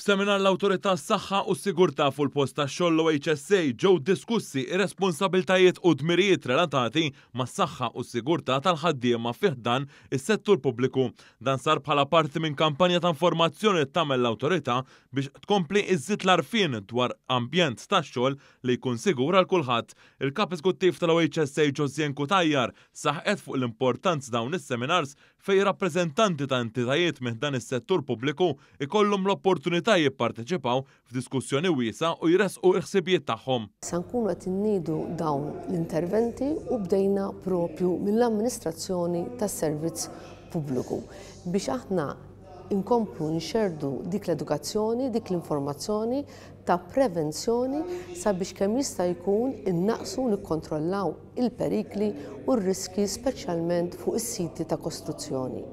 F'seminar l-autorità s-saxħa u s-sigurta fuq post ta' xollu HSA ġew diskussi ir-responsabiltajiet u dmirijiet relatati ma' s-saxħa u s-sigurta tal-ħaddiema fiħdan is-settur pubbliku. Dan sar bħala parti minn kampanja ta' informazzjoni tagħmel l-autorità biex tkompli iżżid l-arfin dwar ambjent ta' xogħol li jkun sigur għal kulħadd. Il-kap eżkuttiv tal-OHSA Ġosjen Kutajjar saħqet fuq l-importanz dawn is-seminars fej rappreżentanti ta' entitajiet minn dan is-settur pubbliku ikollhom l-opportunità ta' jipparteċipaw f'diskussjoni wiesa u jresqu l-ħsibijiet tagħhom. Sankunu qed innidu dawn l-interventi u bdejna propju mill-amministrazzjoni tas-servizz pubbliku biex aħna inkomplu nxerdu dik l-edukazzjoni, dik l-informazzjoni ta' prevenzjoni sabiex kemm jista' jkun innaqsu nikkontrollaw il-perikli u r-riski speċjalment fuq is-siti ta' kostruzzjoni.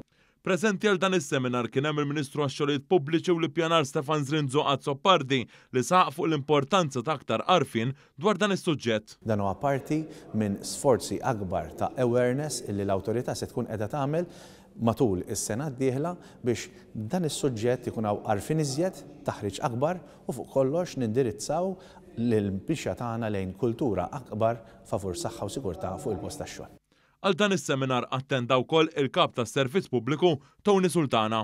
Prezenti għal dan is-seminar kien hemm il-Ministru għax-Xogħlijiet Pubbliċi u l-Pjanar Stefan Zrinzo Azzopardi li saq fuq l-importanza ta' aktar arfin dwar dan is-suġġett. Dan huwa parti minn sforzi akbar ta' awareness illi l-awtorità se tkun qiegħda tagħmel matul is-sena d-dieħla biex dan is-suġġett ikun hawn arfin iżjed, taħriġ akbar u fuq kollox nindirizzaw lil bixa tagħna lejn kultura akbar favur saħħa u sigurtà fuq il-post tax-xogħol. Għal dan is-seminar attendaw wkoll il-kap tas-servizz pubbliku Tony Sultana.